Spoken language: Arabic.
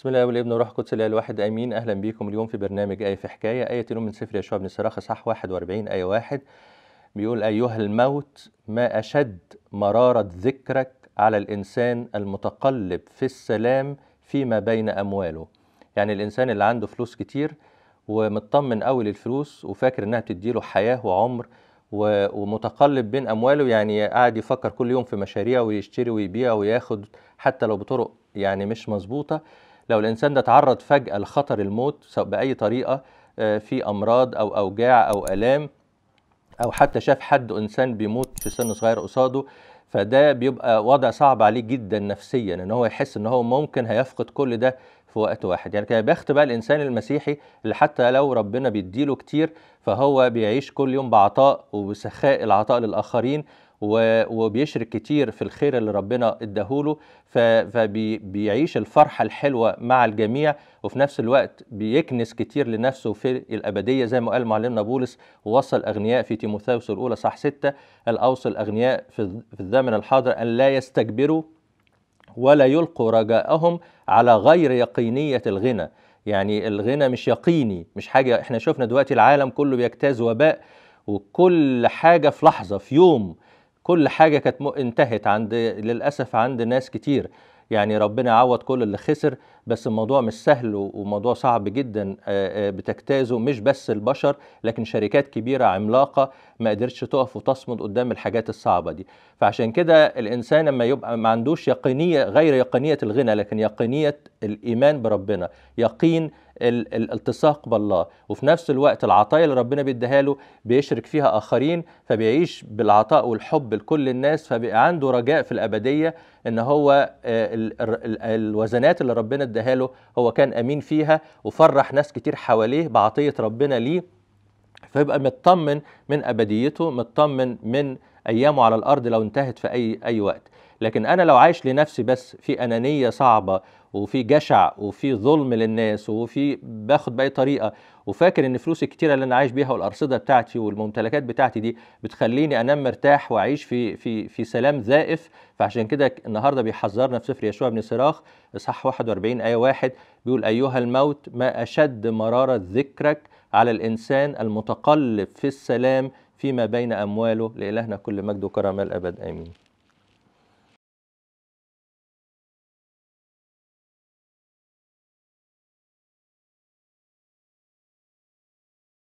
بسم الله والابن وروح قدس الاله الواحد امين اهلا بيكم اليوم في برنامج ايه في حكايه ايه تنوم من سفر يشوع بن سراخ اصحاح 41 ايه 1 بيقول ايها الموت ما اشد مراره ذكرك على الانسان المتقلب في السلام فيما بين امواله يعني الانسان اللي عنده فلوس كتير ومطمن قوي للفلوس وفاكر انها بتديله حياه وعمر ومتقلب بين امواله يعني قاعد يفكر كل يوم في مشاريع ويشتري ويبيع وياخد حتى لو بطرق يعني مش مظبوطه لو الانسان ده تعرض فجاه لخطر الموت سواء باي طريقه آه، في امراض او اوجاع او الام او حتى شاف حد انسان بيموت في سن صغير قصاده فده بيبقى وضع صعب عليه جدا نفسيا ان هو يحس ان هو ممكن هيفقد كل ده في وقت واحد يعني كان بيخت بقى الانسان المسيحي اللي حتى لو ربنا بيديله كتير فهو بيعيش كل يوم بعطاء وبسخاء العطاء للاخرين وبيشرك كتير في الخير اللي ربنا اداهوله فبيعيش الفرحة الحلوة مع الجميع وفي نفس الوقت بيكنس كتير لنفسه في الأبدية زي ما قال معلمنا بولس ووصل أغنياء في تيموثاوس الأولى صح ستة الأوصل أغنياء في الزمن الحاضر أن لا يستكبروا ولا يلقوا رجاءهم على غير يقينية الغنى يعني الغنى مش يقيني مش حاجة احنا شفنا دلوقتي العالم كله بيجتاز وباء وكل حاجة في لحظة في يوم كل حاجه كانت انتهت عند للاسف عند ناس كتير يعني ربنا عوض كل اللي خسر بس الموضوع مش سهل وموضوع صعب جدا بتجتازه مش بس البشر لكن شركات كبيره عملاقه ما قدرتش تقف وتصمد قدام الحاجات الصعبه دي فعشان كده الانسان لما يبقى ما عندوش يقينيه غير يقينيه الغنى لكن يقينيه الايمان بربنا يقين الالتصاق بالله وفي نفس الوقت العطايا اللي ربنا بيديها له بيشرك فيها اخرين فبيعيش بالعطاء والحب لكل الناس فبيبقى عنده رجاء في الابديه ان هو آه، الوزنات اللي ربنا اداها له هو كان امين فيها وفرح ناس كتير حواليه بعطيه ربنا ليه فيبقى مطمن من ابديته مطمن من ايامه على الارض لو انتهت في اي اي وقت لكن انا لو عايش لنفسي بس في انانيه صعبه وفي جشع وفي ظلم للناس وفي باخد باي طريقه وفاكر ان فلوسي الكتيره اللي انا عايش بيها والارصده بتاعتي والممتلكات بتاعتي دي بتخليني انام مرتاح واعيش في في في سلام زائف فعشان كده النهارده بيحذرنا في سفر يشوع بن صراخ اصحاح 41 ايه 1 بيقول ايها الموت ما اشد مراره ذكرك على الإنسان المتقلب في السلام فيما بين أمواله لإلهنا كل مجد وكرم الأبد آمين